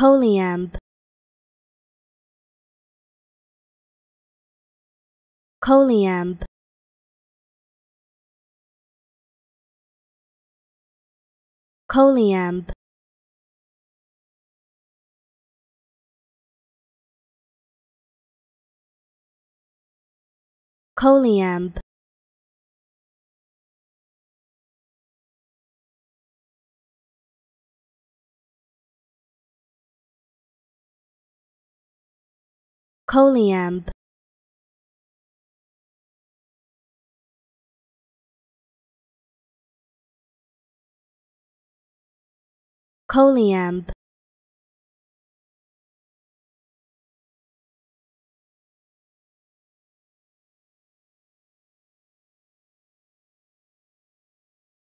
Coliamb. Coliamb. Coliamb. Coliamb. Coleamb Coleamb